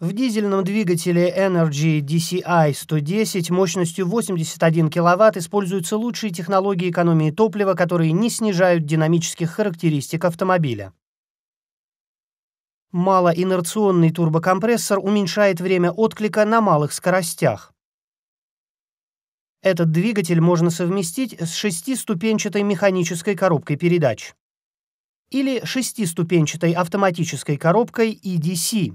В дизельном двигателе Energy DCI-110 мощностью 81 кВт используются лучшие технологии экономии топлива, которые не снижают динамических характеристик автомобиля. Малоинерционный турбокомпрессор уменьшает время отклика на малых скоростях. Этот двигатель можно совместить с шестиступенчатой механической коробкой передач или шестиступенчатой автоматической коробкой EDC.